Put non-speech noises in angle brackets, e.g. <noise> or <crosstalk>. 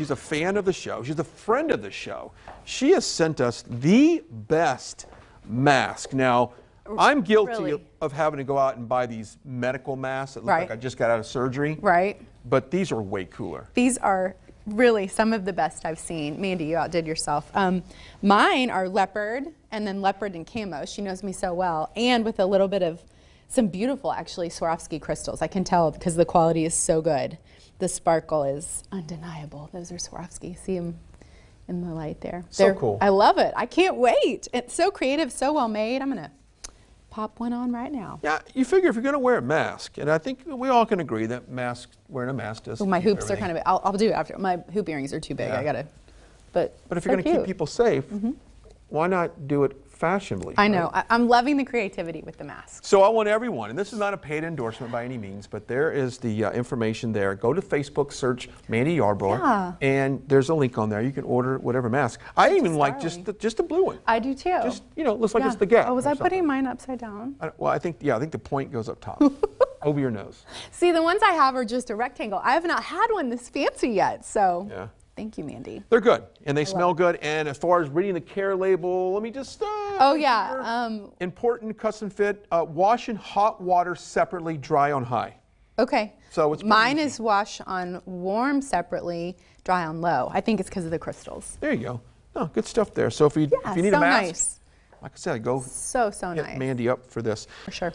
She's a fan of the show. She's a friend of the show. She has sent us the best mask. Now, I'm guilty really? of, having to go out and buy these medical masks that look right. like I just got out of surgery. Right. But these are way cooler. These are really some of the best I've seen. Mandy, you outdid yourself. Um, mine are leopard and then leopard and camo. She knows me so well. And with a little bit of some beautiful, actually, Swarovski crystals. I can tell because the quality is so good. The sparkle is undeniable. Those are Swarovski. See them in the light there. So They're, cool. I love it. I can't wait. It's so creative, so well made. I'm going to pop one on right now. Yeah, you figure if you're going to wear a mask, and I think we all can agree that mask wearing a mask does Well, my hoops everything. are kind of. I'll, I'll, do it after. My hoop earrings are too big. Yeah. I got to. But but if you're going to keep people safe, mm -hmm why not do it fashionably? I know. I, am loving the creativity with the mask. So I want everyone, and this is not a paid endorsement by any means, but there is the uh, information there. Go to Facebook, search Mandy Yarbrough, yeah. and there's a link on there. You can order whatever mask. I even like just the, just the blue one. I do too. Just you know, looks like yeah. it's the gap. Oh, was I something. putting mine upside down? I, well, I think yeah, I think the point goes up top. <laughs> over your nose. See, the ones I have are just a rectangle. I have not had one this fancy yet, so. Yeah. Thank you, Mandy. They're good and they I smell good. And as far as reading the care label, let me just. Uh, oh, yeah. Um, important custom fit uh, wash in hot water separately, dry on high. Okay. So it's mine easy. is wash on warm separately, dry on low. I think it's because of the crystals. There you go. No, good stuff there. So if you, yeah, if you need so a mask, nice. like I said, go so so hit nice. Mandy up for this. For sure.